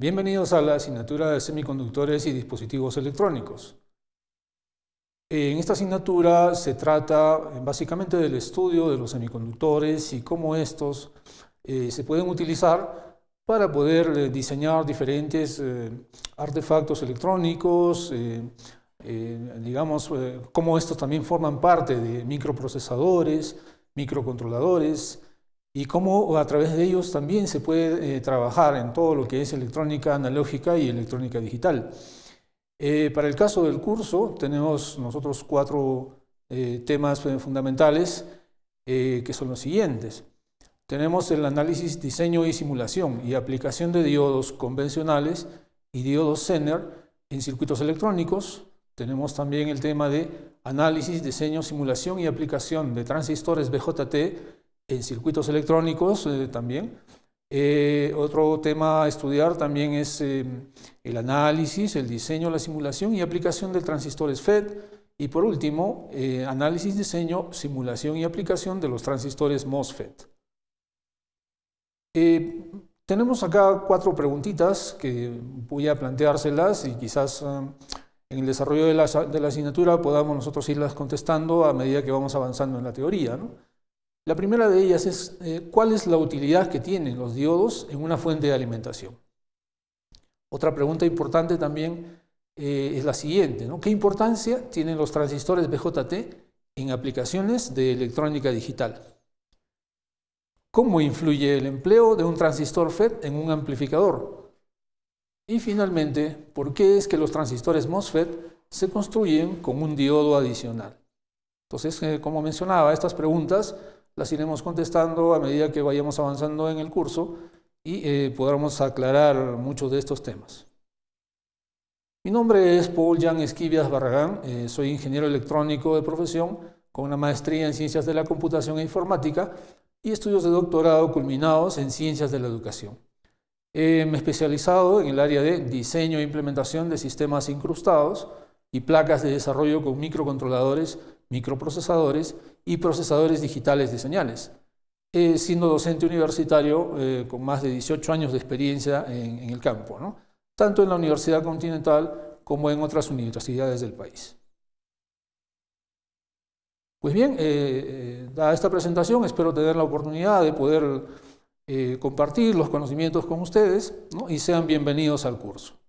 Bienvenidos a la asignatura de semiconductores y dispositivos electrónicos. En esta asignatura se trata eh, básicamente del estudio de los semiconductores y cómo estos eh, se pueden utilizar para poder eh, diseñar diferentes artefactos electrónicos, digamos, cómo estos también forman parte de microprocesadores, microcontroladores, y cómo a través de ellos también se puede eh, trabajar en todo lo que es electrónica analógica y electrónica digital. Eh, para el caso del curso, tenemos nosotros cuatro eh, temas fundamentales que son los siguientes. Tenemos el análisis, diseño y simulación y aplicación de diodos convencionales y diodos Zener en circuitos electrónicos. Tenemos también el tema de análisis, diseño, simulación y aplicación de transistores BJT en circuitos electrónicos eh, también. Eh, otro tema a estudiar también es em, el análisis, el diseño, la simulación y aplicación de transistores FET. Y por último, eh, análisis, diseño, simulación y aplicación de los transistores MOSFET. tenemos acá cuatro preguntitas que voy a planteárselas y quizás em, en el desarrollo de la, de la asignatura podamos nosotros irlas contestando a medida que vamos avanzando en la teoría. La primera de ellas es eh, cuál es la utilidad que tienen los diodos en una fuente de alimentación. Otra pregunta importante también eh, es la siguiente, ¿Qué importancia tienen los transistores BJT en aplicaciones de electrónica digital? ¿Cómo influye el empleo de un transistor FET en un amplificador? Y finalmente, ¿por qué es que los transistores MOSFET se construyen con un diodo adicional? Entonces, eh, como mencionaba, estas preguntas las iremos contestando a medida que vayamos avanzando en el curso y podremos eh, podamos aclarar muchos de estos temas. Mi nombre es Paul Jan Esquivias Barragán, eh, soy ingeniero electrónico de profesión con una maestría en Ciencias de la Computación e Informática y estudios de doctorado culminados en Ciencias de la Educación. me he especializado en el área de diseño e implementación de sistemas incrustados y placas de desarrollo con microcontroladores microprocesadores y procesadores digitales de señales. Eh, siendo docente universitario eh, con más de 18 años de experiencia en, el campo, tanto en la Universidad Continental como en otras universidades del país. Pues bien, eh, a esta presentación espero tener la oportunidad de poder compartir los conocimientos con ustedes y sean bienvenidos al curso.